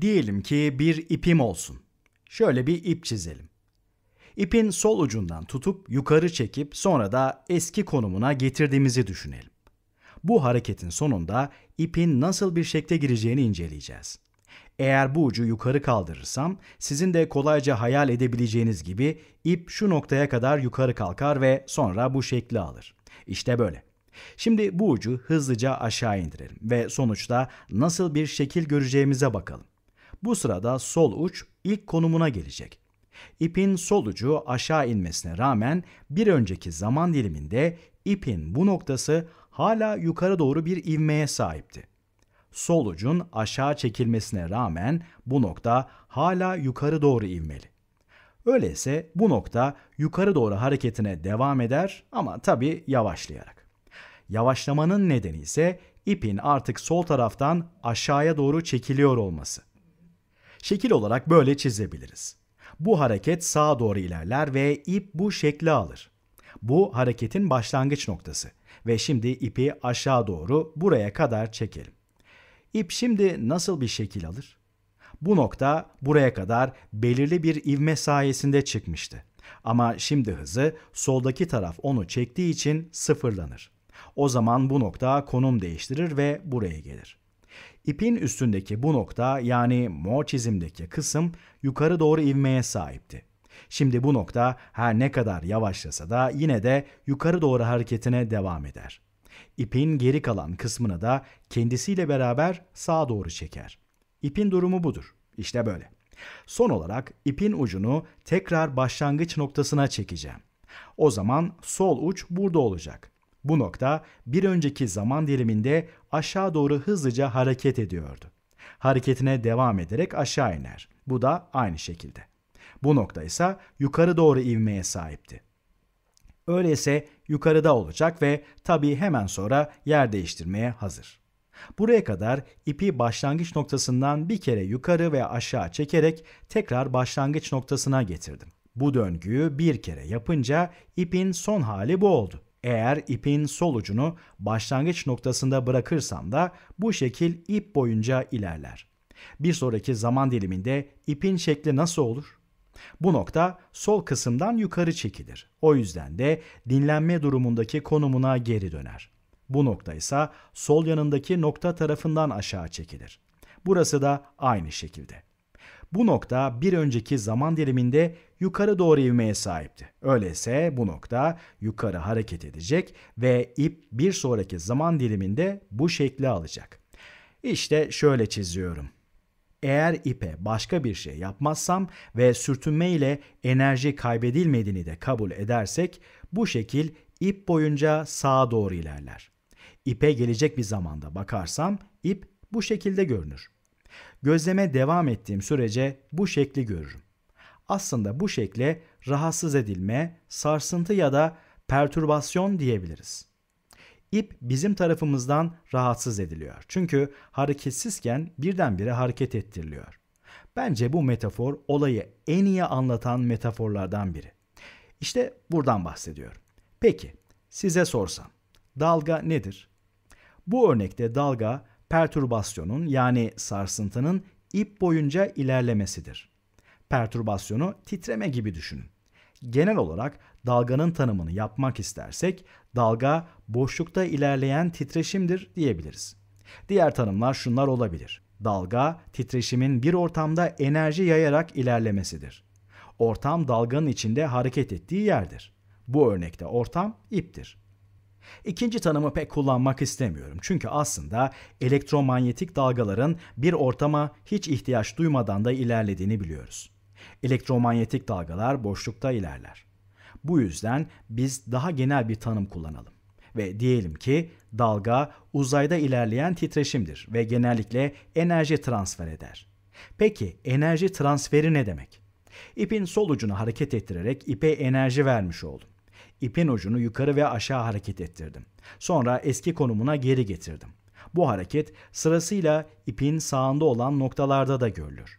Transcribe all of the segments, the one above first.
Diyelim ki bir ipim olsun. Şöyle bir ip çizelim. İpin sol ucundan tutup yukarı çekip sonra da eski konumuna getirdiğimizi düşünelim. Bu hareketin sonunda ipin nasıl bir şekle gireceğini inceleyeceğiz. Eğer bu ucu yukarı kaldırırsam sizin de kolayca hayal edebileceğiniz gibi ip şu noktaya kadar yukarı kalkar ve sonra bu şekli alır. İşte böyle. Şimdi bu ucu hızlıca aşağı indirelim ve sonuçta nasıl bir şekil göreceğimize bakalım. Bu sırada sol uç ilk konumuna gelecek. İpin sol ucu aşağı inmesine rağmen bir önceki zaman diliminde ipin bu noktası hala yukarı doğru bir ivmeye sahipti. Sol ucun aşağı çekilmesine rağmen bu nokta hala yukarı doğru ivmeli. Öyleyse bu nokta yukarı doğru hareketine devam eder ama tabi yavaşlayarak. Yavaşlamanın nedeni ise ipin artık sol taraftan aşağıya doğru çekiliyor olması. Şekil olarak böyle çizebiliriz. Bu hareket sağa doğru ilerler ve ip bu şekli alır. Bu hareketin başlangıç noktası ve şimdi ipi aşağı doğru buraya kadar çekelim. İp şimdi nasıl bir şekil alır? Bu nokta buraya kadar belirli bir ivme sayesinde çıkmıştı. Ama şimdi hızı soldaki taraf onu çektiği için sıfırlanır. O zaman bu nokta konum değiştirir ve buraya gelir. İpin üstündeki bu nokta yani mor çizimdeki kısım yukarı doğru ivmeye sahipti. Şimdi bu nokta her ne kadar yavaşlasa da yine de yukarı doğru hareketine devam eder. İpin geri kalan kısmını da kendisiyle beraber sağa doğru çeker. İpin durumu budur. İşte böyle. Son olarak ipin ucunu tekrar başlangıç noktasına çekeceğim. O zaman sol uç burada olacak. Bu nokta bir önceki zaman diliminde aşağı doğru hızlıca hareket ediyordu. Hareketine devam ederek aşağı iner. Bu da aynı şekilde. Bu nokta ise yukarı doğru ivmeye sahipti. Öyleyse yukarıda olacak ve tabii hemen sonra yer değiştirmeye hazır. Buraya kadar ipi başlangıç noktasından bir kere yukarı ve aşağı çekerek tekrar başlangıç noktasına getirdim. Bu döngüyü bir kere yapınca ipin son hali bu oldu. Eğer ipin sol ucunu başlangıç noktasında bırakırsam da bu şekil ip boyunca ilerler. Bir sonraki zaman diliminde ipin şekli nasıl olur? Bu nokta sol kısımdan yukarı çekilir. O yüzden de dinlenme durumundaki konumuna geri döner. Bu nokta ise sol yanındaki nokta tarafından aşağı çekilir. Burası da aynı şekilde. Bu nokta bir önceki zaman diliminde yukarı doğru ivmeye sahipti. Öyleyse bu nokta yukarı hareket edecek ve ip bir sonraki zaman diliminde bu şekli alacak. İşte şöyle çiziyorum. Eğer ipe başka bir şey yapmazsam ve sürtünme ile enerji kaybedilmediğini de kabul edersek bu şekil ip boyunca sağa doğru ilerler. İpe gelecek bir zamanda bakarsam ip bu şekilde görünür. Gözleme devam ettiğim sürece bu şekli görürüm. Aslında bu şekle rahatsız edilme, sarsıntı ya da pertürbasyon diyebiliriz. İp bizim tarafımızdan rahatsız ediliyor. Çünkü hareketsizken birdenbire hareket ettiriliyor. Bence bu metafor olayı en iyi anlatan metaforlardan biri. İşte buradan bahsediyorum. Peki size sorsam dalga nedir? Bu örnekte dalga Perturbasyonun yani sarsıntının ip boyunca ilerlemesidir. Perturbasyonu titreme gibi düşünün. Genel olarak dalganın tanımını yapmak istersek dalga boşlukta ilerleyen titreşimdir diyebiliriz. Diğer tanımlar şunlar olabilir. Dalga titreşimin bir ortamda enerji yayarak ilerlemesidir. Ortam dalganın içinde hareket ettiği yerdir. Bu örnekte ortam iptir. İkinci tanımı pek kullanmak istemiyorum. Çünkü aslında elektromanyetik dalgaların bir ortama hiç ihtiyaç duymadan da ilerlediğini biliyoruz. Elektromanyetik dalgalar boşlukta ilerler. Bu yüzden biz daha genel bir tanım kullanalım ve diyelim ki dalga uzayda ilerleyen titreşimdir ve genellikle enerji transfer eder. Peki enerji transferi ne demek? İpin sol ucunu hareket ettirerek ipe enerji vermiş oldum. İpin ucunu yukarı ve aşağı hareket ettirdim. Sonra eski konumuna geri getirdim. Bu hareket sırasıyla ipin sağında olan noktalarda da görülür.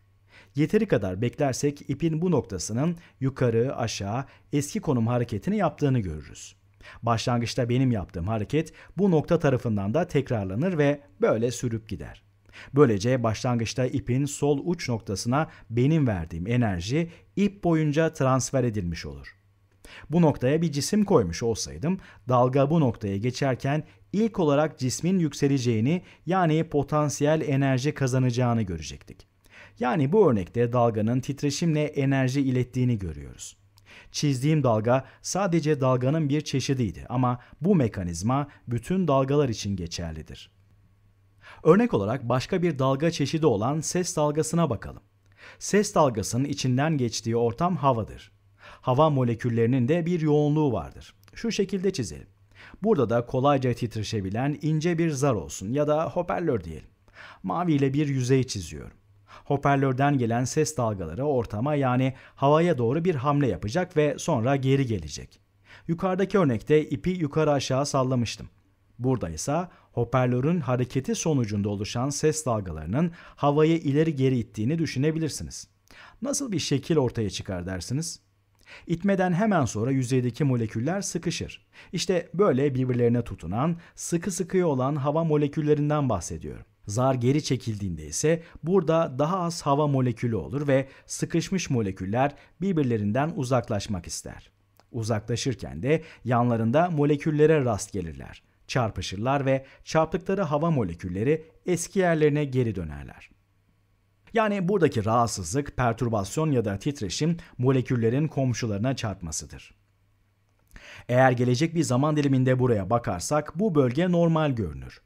Yeteri kadar beklersek ipin bu noktasının yukarı, aşağı, eski konum hareketini yaptığını görürüz. Başlangıçta benim yaptığım hareket bu nokta tarafından da tekrarlanır ve böyle sürüp gider. Böylece başlangıçta ipin sol uç noktasına benim verdiğim enerji ip boyunca transfer edilmiş olur. Bu noktaya bir cisim koymuş olsaydım dalga bu noktaya geçerken ilk olarak cismin yükseleceğini yani potansiyel enerji kazanacağını görecektik. Yani bu örnekte dalganın titreşimle enerji ilettiğini görüyoruz. Çizdiğim dalga sadece dalganın bir çeşidiydi ama bu mekanizma bütün dalgalar için geçerlidir. Örnek olarak başka bir dalga çeşidi olan ses dalgasına bakalım. Ses dalgasının içinden geçtiği ortam havadır. Hava moleküllerinin de bir yoğunluğu vardır. Şu şekilde çizelim. Burada da kolayca titreşebilen ince bir zar olsun ya da hoparlör diyelim. Mavi ile bir yüzey çiziyorum. Hoparlörden gelen ses dalgaları ortama yani havaya doğru bir hamle yapacak ve sonra geri gelecek. Yukarıdaki örnekte ipi yukarı aşağı sallamıştım. Burada ise hoparlörün hareketi sonucunda oluşan ses dalgalarının havayı ileri geri ittiğini düşünebilirsiniz. Nasıl bir şekil ortaya çıkar dersiniz? İtmeden hemen sonra yüzeydeki moleküller sıkışır. İşte böyle birbirlerine tutunan, sıkı sıkıya olan hava moleküllerinden bahsediyorum. Zar geri çekildiğinde ise burada daha az hava molekülü olur ve sıkışmış moleküller birbirlerinden uzaklaşmak ister. Uzaklaşırken de yanlarında moleküllere rast gelirler. Çarpışırlar ve çarptıkları hava molekülleri eski yerlerine geri dönerler. Yani buradaki rahatsızlık, perturbasyon ya da titreşim moleküllerin komşularına çarpmasıdır. Eğer gelecek bir zaman diliminde buraya bakarsak bu bölge normal görünür.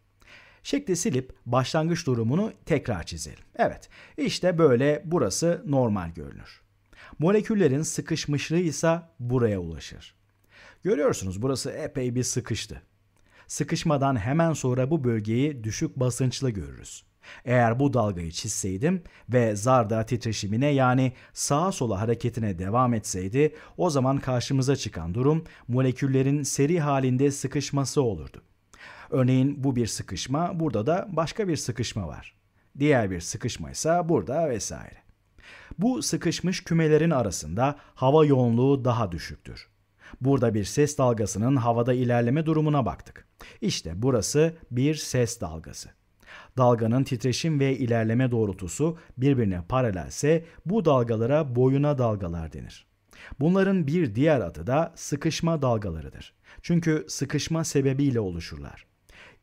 Şekli silip başlangıç durumunu tekrar çizelim. Evet, işte böyle burası normal görünür. Moleküllerin sıkışmışlığı ise buraya ulaşır. Görüyorsunuz burası epey bir sıkıştı. Sıkışmadan hemen sonra bu bölgeyi düşük basınçlı görürüz. Eğer bu dalgayı çizseydim ve zarda titreşimine yani sağa sola hareketine devam etseydi o zaman karşımıza çıkan durum moleküllerin seri halinde sıkışması olurdu. Örneğin bu bir sıkışma, burada da başka bir sıkışma var. Diğer bir sıkışma ise burada vesaire. Bu sıkışmış kümelerin arasında hava yoğunluğu daha düşüktür. Burada bir ses dalgasının havada ilerleme durumuna baktık. İşte burası bir ses dalgası. Dalganın titreşim ve ilerleme doğrultusu birbirine paralelse bu dalgalara boyuna dalgalar denir. Bunların bir diğer adı da sıkışma dalgalarıdır. Çünkü sıkışma sebebiyle oluşurlar.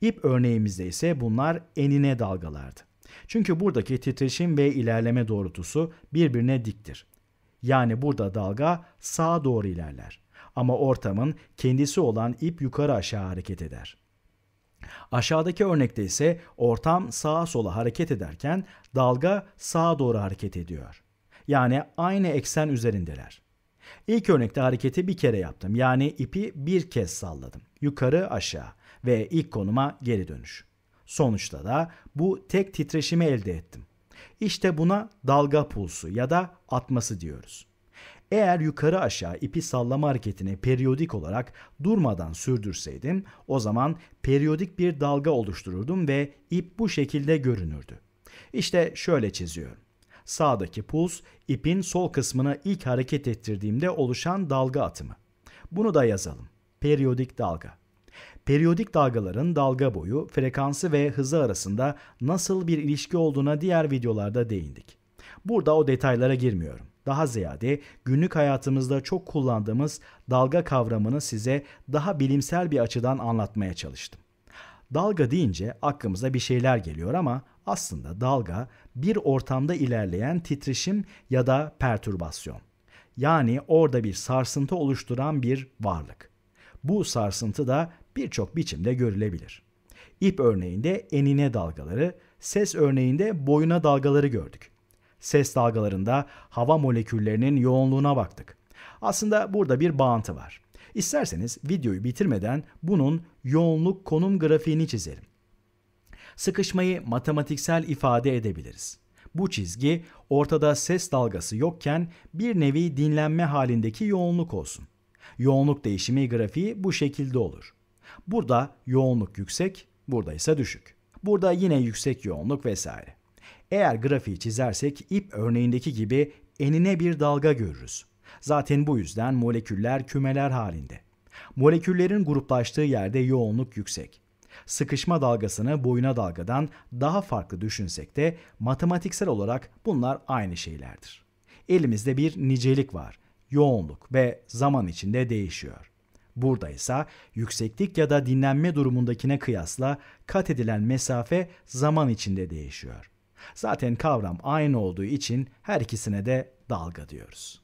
İp örneğimizde ise bunlar enine dalgalardı. Çünkü buradaki titreşim ve ilerleme doğrultusu birbirine diktir. Yani burada dalga sağa doğru ilerler. Ama ortamın kendisi olan ip yukarı aşağı hareket eder. Aşağıdaki örnekte ise ortam sağa sola hareket ederken dalga sağa doğru hareket ediyor. Yani aynı eksen üzerindeler. İlk örnekte hareketi bir kere yaptım. Yani ipi bir kez salladım. Yukarı aşağı ve ilk konuma geri dönüş. Sonuçta da bu tek titreşimi elde ettim. İşte buna dalga pulsu ya da atması diyoruz. Eğer yukarı aşağı ipi sallama hareketini periyodik olarak durmadan sürdürseydim o zaman periyodik bir dalga oluştururdum ve ip bu şekilde görünürdü. İşte şöyle çiziyorum. Sağdaki puls ipin sol kısmına ilk hareket ettirdiğimde oluşan dalga atımı. Bunu da yazalım. Periyodik dalga. Periyodik dalgaların dalga boyu, frekansı ve hızı arasında nasıl bir ilişki olduğuna diğer videolarda değindik. Burada o detaylara girmiyorum. Daha ziyade günlük hayatımızda çok kullandığımız dalga kavramını size daha bilimsel bir açıdan anlatmaya çalıştım. Dalga deyince aklımıza bir şeyler geliyor ama aslında dalga bir ortamda ilerleyen titreşim ya da pertürbasyon. Yani orada bir sarsıntı oluşturan bir varlık. Bu sarsıntı da birçok biçimde görülebilir. İp örneğinde enine dalgaları, ses örneğinde boyuna dalgaları gördük ses dalgalarında hava moleküllerinin yoğunluğuna baktık. Aslında burada bir bağıntı var. İsterseniz videoyu bitirmeden bunun yoğunluk konum grafiğini çizelim. Sıkışmayı matematiksel ifade edebiliriz. Bu çizgi ortada ses dalgası yokken bir nevi dinlenme halindeki yoğunluk olsun. Yoğunluk değişimi grafiği bu şekilde olur. Burada yoğunluk yüksek, burada ise düşük. Burada yine yüksek yoğunluk vesaire. Eğer grafiği çizersek ip örneğindeki gibi enine bir dalga görürüz. Zaten bu yüzden moleküller kümeler halinde. Moleküllerin gruplaştığı yerde yoğunluk yüksek. Sıkışma dalgasını boyuna dalgadan daha farklı düşünsek de matematiksel olarak bunlar aynı şeylerdir. Elimizde bir nicelik var. Yoğunluk ve zaman içinde değişiyor. Burada ise yükseklik ya da dinlenme durumundakine kıyasla kat edilen mesafe zaman içinde değişiyor. Zaten kavram aynı olduğu için her ikisine de dalga diyoruz.